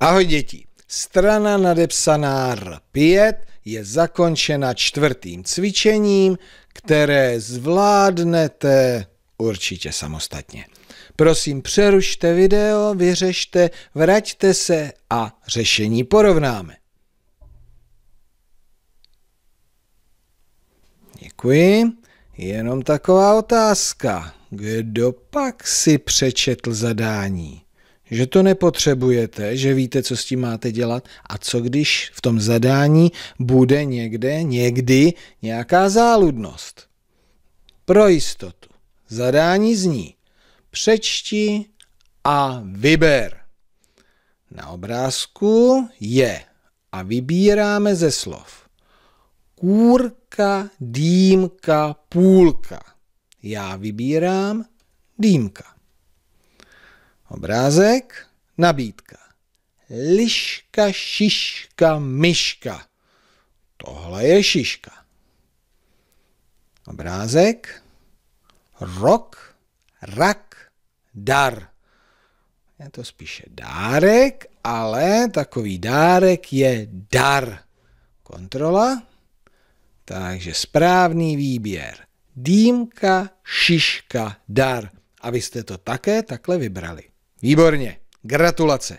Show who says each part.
Speaker 1: Ahoj děti, strana nadepsaná R5 je zakončena čtvrtým cvičením, které zvládnete určitě samostatně. Prosím, přerušte video, vyřešte, vraťte se a řešení porovnáme. Děkuji. Jenom taková otázka. Kdo pak si přečetl zadání? že to nepotřebujete, že víte, co s tím máte dělat a co když v tom zadání bude někde, někdy nějaká záludnost. Pro jistotu. Zadání zní přečti a vyber. Na obrázku je a vybíráme ze slov. Kůrka, dýmka, půlka. Já vybírám dýmka. Obrázek, nabídka. Liška, šiška, myška. Tohle je šiška. Obrázek, rok, rak, dar. Je to spíše dárek, ale takový dárek je dar. Kontrola. Takže správný výběr. Dýmka, šiška, dar. Abyste to také takhle vybrali. Výborně, gratulace.